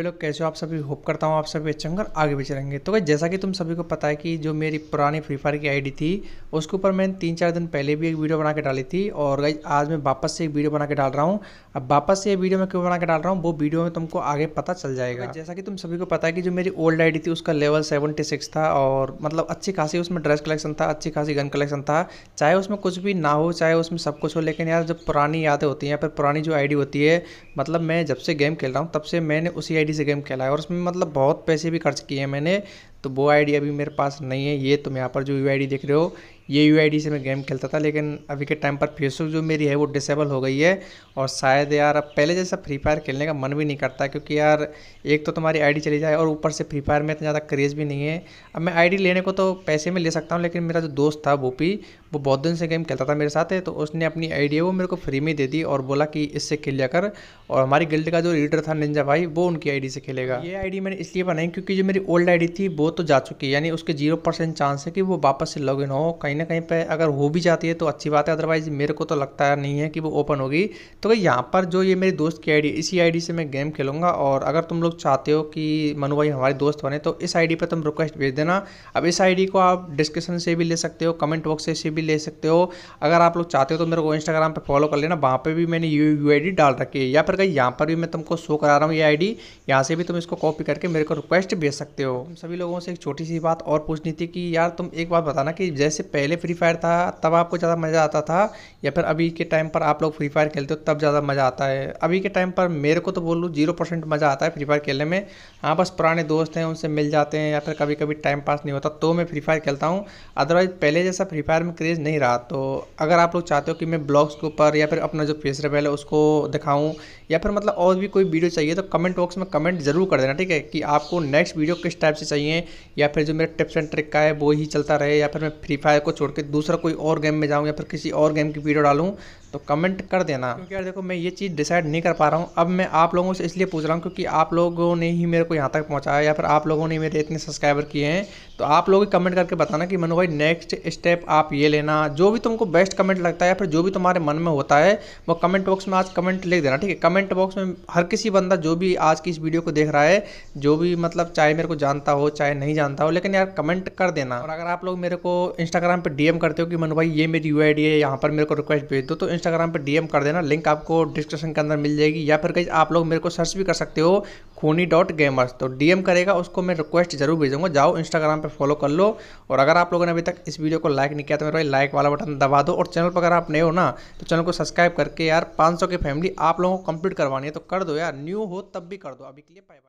सभी लोग कैसे हो आप सभी होप करता हूँ आप सभी अच्छे होंगे आगे भी चलेंगे तो भाई जैसा कि तुम सभी को पता है कि जो मेरी पुरानी फ्री फायर की आईडी थी उसके ऊपर मैंने तीन चार दिन पहले भी एक वीडियो बना के डाली थी और गाइज आज मैं वापस से एक वीडियो बना के डाल रहा हूँ अब वापस से ये वीडियो मैं क्यों बना के डाल रहा हूँ वो वीडियो में तुमको आगे पता चल जाएगा तो जैसा कि तुम सभी को पता है कि जो मेरी ओल्ड आई थी उसका लेवल सेवेंटी था और मतलब अच्छी खासी उसमें ड्रेस कलेक्शन था अच्छी खासी गन कलेक्शन था चाहे उसमें कुछ भी ना हो चाहे उसमें सब कुछ हो लेकिन यार जब पुरानी यादें होती हैं या फिर पुरानी जो आई होती है मतलब मैं जब से गेम खेल रहा हूँ तब से मैंने उसी आई मेरी से गेम खेला है और उसमें मतलब बहुत पैसे भी खर्च किए हैं मैंने तो वो आइडिया भी मेरे पास नहीं है ये तुम यहाँ पर जो यू आई डी देख रहे हो ये यू से मैं गेम खेलता था लेकिन अभी के टाइम पर फेसबुक जो मेरी है वो डिसेबल हो गई है और शायद यार अब पहले जैसा फ्री फायर खेलने का मन भी नहीं करता क्योंकि यार एक तो तुम्हारी आईडी चली जाए और ऊपर से फ्री फायर में इतना ज़्यादा क्रेज़ भी नहीं है अब मैं आईडी लेने को तो पैसे में ले सकता हूँ लेकिन मेरा जो दोस्त था भूपी वो बहुत दिन से गेम खेलता था मेरे साथ है तो उसने अपनी आईडी वो मेरे को फ्री में दे दी और बोला कि इससे खेल लिया कर और हमारी गिल्ड का जो लीडर था निंजा भाई वो उनकी डी से खेलेगा ये डी मैंने इसलिए बनाई क्योंकि जो मेरी ओल्ड डी थी वो तो जा चुकी है यानी उसके जीरो परसेंट चांस है कि वो वापस से लॉग इन हो कहीं ना कहीं पर अगर हो भी जाती है तो अच्छी बात है अदरवाइज मेरे को तो लगता नहीं है कि वो ओपन होगी तो यहाँ पर जो ये मेरे दोस्त की आईडी इसी आईडी से मैं गेम खेलूँगा और अगर तुम लोग चाहते हो कि मनु भाई हमारे दोस्त बने तो इस आई पर तुम रिक्वेस्ट भेज देना अब इस आई को आप डिस्क्रिप्शन से भी ले सकते हो कमेंट बॉक्स से भी ले सकते हो अगर आप लोग चाहते हो तो मेरे को इंस्टाग्राम पर फॉलो कर लेना वहाँ पर भी मैंने यू यू डाल रखी है या फिर कहीं यहाँ पर भी मैं तुमको शो करा रहा हूँ ये आई डी यहाँ से भी तुम इसको कॉपी करके मेरे को रिक्वेस्ट भेज सकते हो सभी लोगों से एक छोटी सी बात और पूछनी थी कि यार तुम एक बात बताना कि जैसे पहले पहले फ्री फायर था तब आपको ज़्यादा मज़ा आता था या फिर अभी के टाइम पर आप लोग फ्री फायर खेलते हो तब ज़्यादा मज़ा आता है अभी के टाइम पर मेरे को तो बोल लूँ जीरो परसेंट मज़ा आता है फ्री फायर खेलने में हाँ बस पुराने दोस्त हैं उनसे मिल जाते हैं या फिर कभी कभी टाइम पास नहीं होता तो मैं फ्री फायर खेलता हूँ अदरवाइज़ पहले जैसा फ्री फायर में क्रेज़ नहीं रहा तो अगर आप लोग चाहते हो कि मैं ब्लॉग्स के ऊपर या फिर अपना जो फेस रेबेल है उसको दिखाऊँ या फिर मतलब और भी कोई वीडियो चाहिए तो कमेंट बॉक्स में कमेंट ज़रूर कर देना ठीक है कि आपको नेक्स्ट वीडियो किस टाइप से चाहिए या फिर जो मेरे टिप्स एंड ट्रिक का है वो ही चलता रहे या फिर मैं फ्री फायर को छोड़ के दूसरा कोई और गेम में जाऊँ या फिर किसी और गेम की वीडियो डालूँ तो कमेंट कर देना क्योंकि यार देखो मैं ये चीज़ डिसाइड नहीं कर पा रहा हूँ अब मैं आप लोगों से इसलिए पूछ रहा हूँ क्योंकि आप लोगों ने ही मेरे को यहाँ तक पहुँचाया या फिर आप लोगों ने मेरे इतने सब्सक्राइबर किए हैं तो आप लोग कमेंट करके बताना कि मनु भाई नेक्स्ट स्टेप आप ये लेना जो भी तुमको बेस्ट कमेंट लगता है या फिर जो भी तुम्हारे मन में होता है वो कमेंट बॉक्स में आज कमेंट लिख देना ठीक है कमेंट बॉक्स में हर किसी बंदा जो भी आज की इस वीडियो को देख रहा है जो भी मतलब चाहे मेरे को जानता हो चाहे नहीं जानता हो लेकिन यार कमेंट कर देना और अगर आप लोग मेरे को इंस्टाग्राम इंस्टाग्राम पर डीएम करते हो कि मनु भाई ये मेरी यू है यहाँ पर मेरे को रिक्वेस्ट भेज दो तो इंस्टाग्राम पर डीएम कर देना लिंक आपको डिस्क्रिप्शन के अंदर मिल जाएगी या फिर कहीं आप लोग मेरे को सर्च भी कर सकते हो खूनी डॉट गेमर्स तो डीएम करेगा उसको मैं रिक्वेस्ट जरूर भेजूंगा जाओ इंस्टाग्राम पर फॉलो कर लो और अगर आप लोगों ने अभी तक इस वीडियो को लाइक नहीं किया तो मेरे भाई लाइक वाला बटन दबा दो और चैनल पर अगर आप नए हो ना तो चैनल को सब्सक्राइब करके यार पाँच की फैमिली आप लोगों को कंप्लीट करवानी है तो कर दो यार न्यू हो तब भी कर दो अभी के लिए बाय बाय